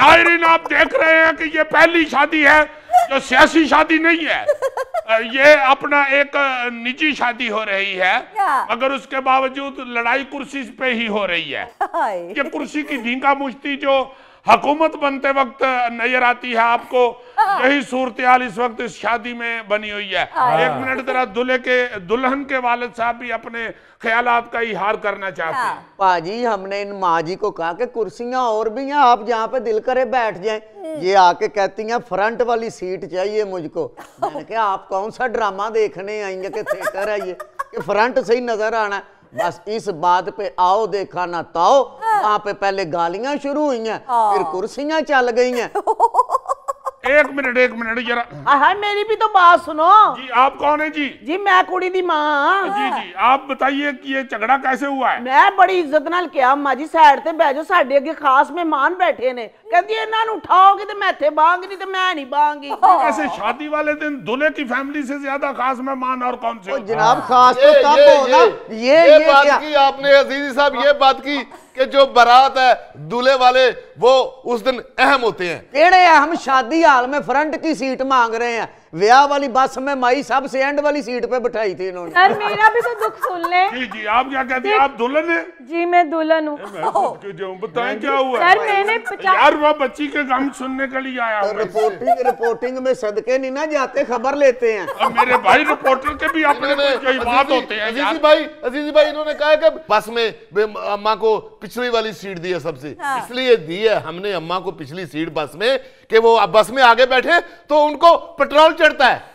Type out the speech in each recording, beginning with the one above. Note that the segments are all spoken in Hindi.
नायरीन आप देख रहे हैं कि ये पहली शादी है जो सियासी शादी नहीं है ये अपना एक निजी शादी हो रही है मगर उसके बावजूद लड़ाई कुर्सी पे ही हो रही है ये कुर्सी की धींगा मुश्ती जो हकूमत बनते वक्त नजर आती है आपको यही सूरत हाल इस वक्त इस शादी में बनी हुई है हाँ। एक मिनट जरा दुल्हे के दुल्हन के वालद साहब भी अपने ख्याल का इहार करना चाहते हैं हाँ। पाजी हमने इन माँ जी को कहा कि कुर्सियाँ और भी हैं आप जहाँ पे दिल करे बैठ जाए हम्म। ये आके कहती हैं फ्रंट वाली सीट चाहिए मुझको मैंने कहा आप कौन सा ड्रामा देखने आएंगे कि थिएटर है ये कि फ्रंट से ही नजर आना है बस इस बात पे आओ देखा ना ताओ हाँ। वहाँ पे पहले गालियां शुरू हुई हैं फिर कुर्सियां चल गई हैं एक मिनट एक मिनट जरा हाँ मेरी भी तो बात सुनो जी आप कौन है जी जी मैं कुड़ी दी माँ जी जी आप बताइए कि ये झगड़ा कैसे हुआ है मैं बड़ी इज्जत नाल क्या माजी जी साइड ते बैजो साडे अगे खास मेहमान बैठे ने कहती है उठाओगे तो मैं इतने बांग नहीं तो मैं नहीं बांगी ऐसे शादी वाले दिन की फैमिली से ज्यादा खास मेहमान और कौन से जनाब हाँ। खास तो ये ये, ये, ये बात क्या? की आपने साहब ये बात की कि जो बारात है दूल्हे वाले वो उस दिन अहम होते हैं हम शादी हाल में फ्रंट की सीट मांग रहे हैं विवाह वाली बस में माई साहब से एंड वाली सीट पे बिठाई थी इन्होंने सर मेरा भी तो दुख सुन ले जी जी आप क्या कहते हैं आप दुल्हन हैं जी मैं दुल्हन हूँ तो बताएं क्या हुआ सर मैंने यार वह बच्ची के गम सुनने के लिए आया हूँ रिपोर्टिंग रिपोर्टिंग में सदके नहीं ना जाते खबर लेते हैं मेरे भाई रिपोर्टर के भी अपने बात होते हैं अजीज भाई अजीज भाई इन्होंने कहा कि बस में अम्मा को पिछली वाली सीट दी है सबसे हाँ। इसलिए दी है हमने अम्मा को पिछली सीट बस में कि वो बस में आगे बैठे तो उनको पेट्रोल चढ़ता है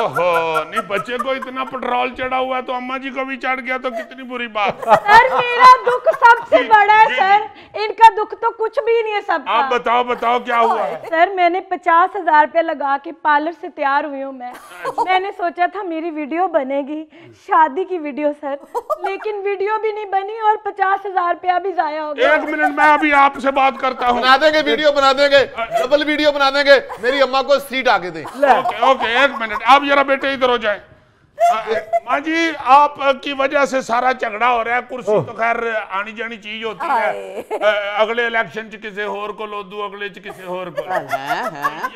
ओहो नहीं बच्चे को इतना पेट्रोल चढ़ा हुआ है तो अम्मा जी को भी चढ़ गया तो कितनी बुरी बात सर मेरा दुख सबसे बड़ा है सर इनका दुख तो कुछ भी नहीं है सब आप बताओ बताओ क्या हुआ है सर मैंने पचास हजार रुपया लगा के पार्लर से तैयार हुई हूँ मैं अच्छा। मैंने सोचा था मेरी वीडियो बनेगी शादी की वीडियो सर लेकिन वीडियो भी नहीं बनी और पचास हजार रुपया भी जाया होगा एक मिनट मैं अभी आपसे बात करता हूँ बना देंगे वीडियो बना देंगे अच्छा। डबल वीडियो बना देंगे मेरी अम्मा को सीट आगे दे ओके एक मिनट आप जरा बेटे इधर हो जाए माँ जी आपकी वजह से सारा झगड़ा हो रहा है कुर्सी तो खैर आनी जानी चीज होती है अगले इलेक्शन च किसी होर को लो दू अगले च किसी होर को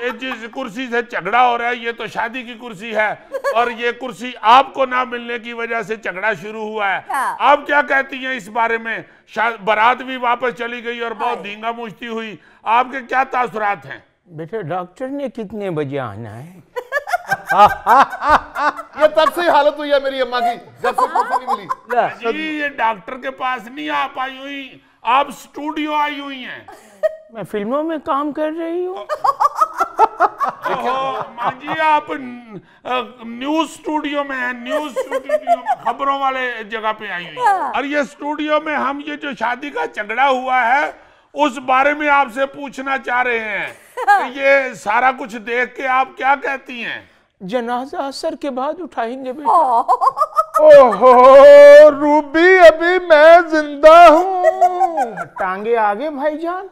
ये जिस कुर्सी से झगड़ा हो रहा है ये तो शादी की कुर्सी है और ये कुर्सी आपको ना मिलने की वजह से झगड़ा शुरू हुआ है हाँ। आप क्या कहती हैं इस बारे में बारात भी वापस चली गई और बहुत धींगा मुझती हुई आपके क्या तासुरात हैं बेटे डॉक्टर ने कितने बजे आना है ये तब से हालत हुई है मेरी अम्मा की जब से नहीं हाँ। मिली जी ये डॉक्टर के पास नहीं आ पाई हुई आप स्टूडियो आई हुई हैं मैं फिल्मों में काम कर रही हूँ जी आप न्यूज स्टूडियो में हैं न्यूज स्टूडियो खबरों वाले जगह पे आई हुई हाँ। और ये स्टूडियो में हम ये जो शादी का झगड़ा हुआ है उस बारे में आपसे पूछना चाह रहे हैं हाँ। तो ये सारा कुछ देख के आप क्या कहती हैं जनाजा असर के बाद उठाएंगे बेटा ओहो रूबी अभी मैं जिंदा हूँ टांगे आगे भाईजान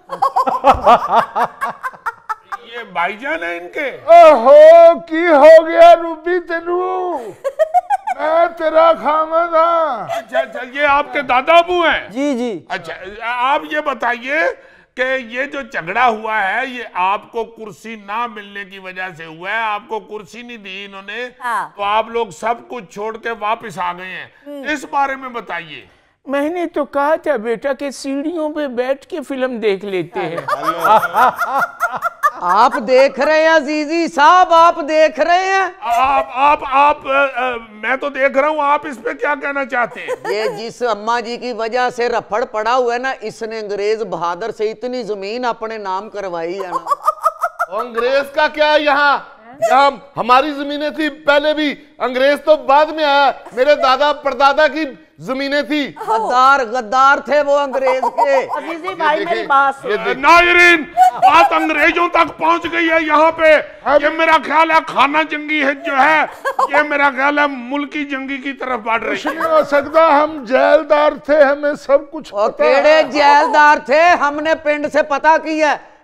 ये भाईजान है इनके ओहो की हो गया रूबी तेरू मैं तेरा खामदा अच्छा अच्छा ये आपके दादा अबू हैं जी जी अच्छा आप ये बताइए कि ये जो झगड़ा हुआ है ये आपको कुर्सी ना मिलने की वजह से हुआ है आपको कुर्सी नहीं दी इन्होंने हाँ। तो आप लोग सब कुछ छोड़ के वापिस आ गए हैं हम्म। इस बारे में बताइए मैंने तो कहा था बेटा कि सीढ़ियों पे बैठ के फिल्म देख लेते हाँ। हैं आप देख रहे हैं जीजी साहब आप देख रहे हैं आप आप आप आ, आ, मैं तो देख रहा हूँ आप इस पे क्या कहना चाहते हैं ये जिस अम्मा जी की वजह से रफड़ पड़ा हुआ है ना इसने अंग्रेज बहादुर से इतनी जमीन अपने नाम करवाई है ना अंग्रेज का क्या है यहाँ यहाँ हमारी जमीनें थी पहले भी अंग्रेज तो बाद में आया मेरे दादा परदादा की जमीने थी गद्दार गद्दार थे वो अंग्रेज के बात नाजरीन बात अंग्रेजों तक पहुंच गई है यहाँ पे ये मेरा ख्याल है खाना जंगी है जो है ये मेरा ख्याल है मुल्की जंगी की तरफ बढ़ रही है हो सकता हम जेलदार थे हमें सब कुछ जेलदार थे हमने पिंड से पता किया